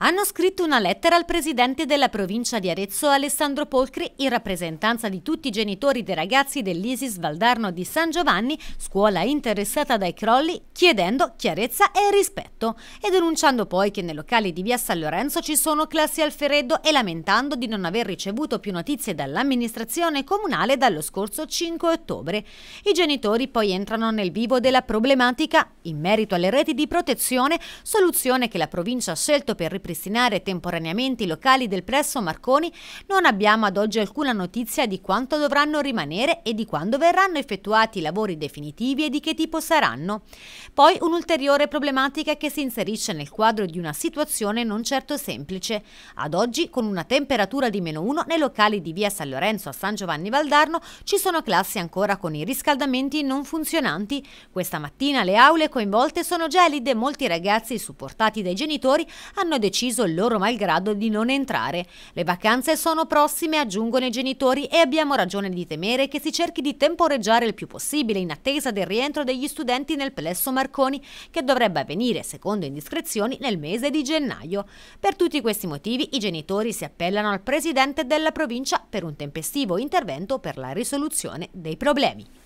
Hanno scritto una lettera al presidente della provincia di Arezzo, Alessandro Polcri, in rappresentanza di tutti i genitori dei ragazzi dell'Isis Valdarno di San Giovanni, scuola interessata dai crolli, chiedendo chiarezza e rispetto e denunciando poi che nei locali di via San Lorenzo ci sono classi al freddo e lamentando di non aver ricevuto più notizie dall'amministrazione comunale dallo scorso 5 ottobre. I genitori poi entrano nel vivo della problematica in merito alle reti di protezione, soluzione che la provincia ha scelto per ripetere ripristinare temporaneamente i locali del presso Marconi, non abbiamo ad oggi alcuna notizia di quanto dovranno rimanere e di quando verranno effettuati i lavori definitivi e di che tipo saranno. Poi un'ulteriore problematica che si inserisce nel quadro di una situazione non certo semplice. Ad oggi, con una temperatura di meno 1 nei locali di via San Lorenzo a San Giovanni Valdarno, ci sono classi ancora con i riscaldamenti non funzionanti. Questa mattina le aule coinvolte sono gelide e molti ragazzi supportati dai genitori hanno deciso deciso loro malgrado di non entrare. Le vacanze sono prossime, aggiungono i genitori, e abbiamo ragione di temere che si cerchi di temporeggiare il più possibile in attesa del rientro degli studenti nel plesso Marconi, che dovrebbe avvenire, secondo indiscrezioni, nel mese di gennaio. Per tutti questi motivi i genitori si appellano al presidente della provincia per un tempestivo intervento per la risoluzione dei problemi.